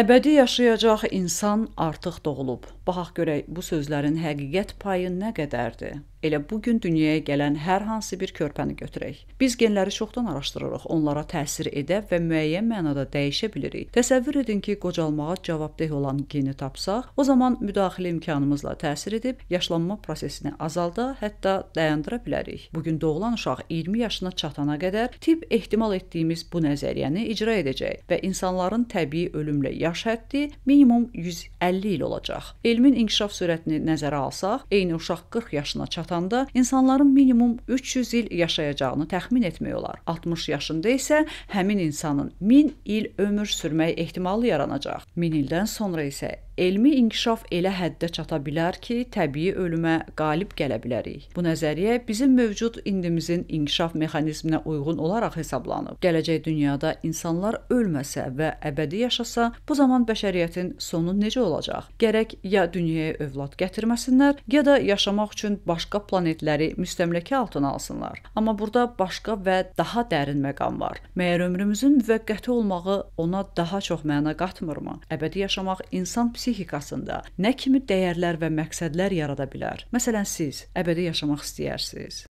Əbədi yaşayacaq insan artıq doğulub. Baxaq görək bu sözlərin həqiqət payı nə qədərdir. Elə bu gün dünyaya gələn hər hansı bir körpəni götürək. Biz genləri çoxdan araşdırırıq, onlara təsir edə və müəyyən mənada dəyişə bilirik. Təsəvvür edin ki, qocalmağa cavabdeh olan geni tapsaq, o zaman müdaxilə imkanımızla təsir edib yaşlanma prosesini azalda, hətta dayandıra bilərik. Bu gün doğulan uşaq 20 yaşına çatana qədər tibb ehtimal etdiyimiz bu nəzəriyyəni icra edəcək və insanların təbii ölümlə yaş həddi minimum 150 il olacaq elmin inkişaf sürətini nəzərə alsaq, eyni uşaq 40 yaşına çatanda insanların minimum 300 il yaşayacağını təxmin etmək olar. 60 yaşında isə həmin insanın 1000 il ömür sürmək ehtimalı yaranacaq. 1000 ildən sonra isə Elmi inkişaf elə həddə çata bilər ki, təbii ölümə qalib gələ bilərik. Bu nəzəriyyə bizim mövcud indimizin inkişaf mexanizminə uyğun olaraq hesablanıb. Gələcək dünyada insanlar ölməsə və əbədi yaşasa, bu zaman bəşəriyyətin sonu necə olacaq? Gərək ya ya dünyaya övlad gətirməsinlər, ya da yaşamaq üçün başqa planetləri müstəmləkə altına alsınlar. Amma burada başqa və daha dərin məqam var. Məyər ömrümüzün müvəqqəti olmağı ona daha çox məna qatmırmı? Əbədi yaşamaq insan psixikasında nə kimi dəyərlər və məqsədlər yarada bilər? Məsələn, siz əbədi yaşamaq istəyirsiniz.